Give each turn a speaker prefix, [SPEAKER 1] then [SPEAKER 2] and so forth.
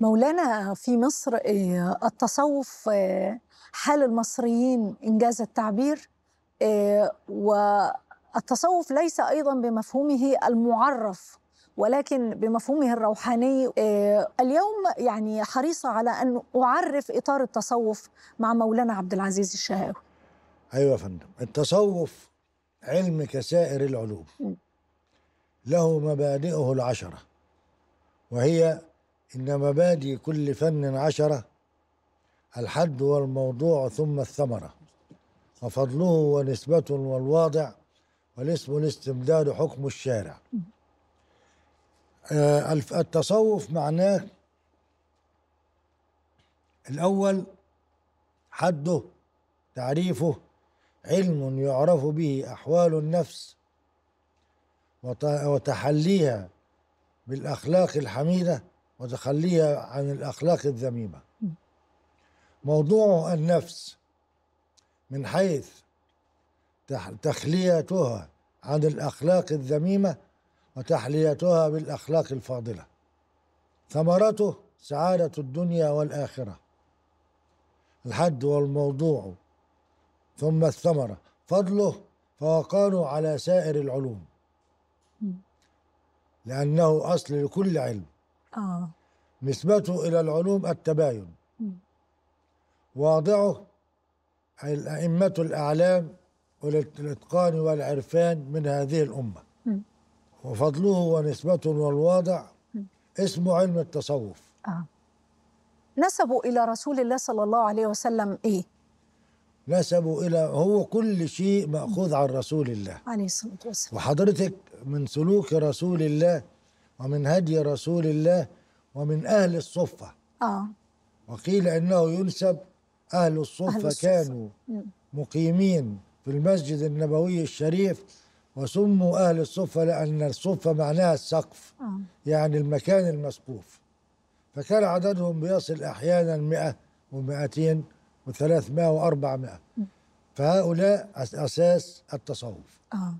[SPEAKER 1] مولانا في مصر آه، التصوف آه، حال المصريين إنجاز التعبير آه، والتصوف ليس أيضا بمفهومه المعرف ولكن بمفهومه الروحاني اليوم يعني حريصة على أن أعرف إطار التصوف مع مولانا عبد العزيز الشهاوي
[SPEAKER 2] أيوة يا فندم التصوف علم كسائر العلوم له مبادئه العشرة وهي إن مبادئ كل فن عشرة الحد والموضوع ثم الثمرة وفضله ونسبة والواضع والاسم الاستمداد حكم الشارع آه، التصوف معناه الأول حده تعريفه علم يعرف به أحوال النفس وتحليها بالأخلاق الحميدة وتخليها عن الأخلاق الذميمة موضوع النفس من حيث تخليتها عن الأخلاق الذميمة وتحليتها بالأخلاق الفاضلة ثمرته سعادة الدنيا والآخرة الحد والموضوع ثم الثمرة فضله فوقان على سائر العلوم لأنه أصل لكل علم آه. نسبته إلى العلوم التباين واضعه الأئمة الأعلام والإتقان والعرفان من هذه الأمة م. وفضله ونسبته والواضع م. اسم علم التصوف
[SPEAKER 1] آه. نسبوا إلى رسول الله صلى الله عليه وسلم إيه؟
[SPEAKER 2] نسبوا إلى هو كل شيء مأخوذ عن رسول الله
[SPEAKER 1] عليه الصلاة والسلام
[SPEAKER 2] وحضرتك من سلوك رسول الله ومن هدي رسول الله ومن أهل الصفة آه. وقيل أنه ينسب أهل الصفة, أهل الصفة. كانوا مقيمين في المسجد النبوي الشريف وسموا أهل الصفة لأن الصفة معناها السقف آه. يعني المكان المسقوف فكان عددهم بيصل أحيانا 100 و200 و300 و400 فهؤلاء أساس التصوف
[SPEAKER 1] آه.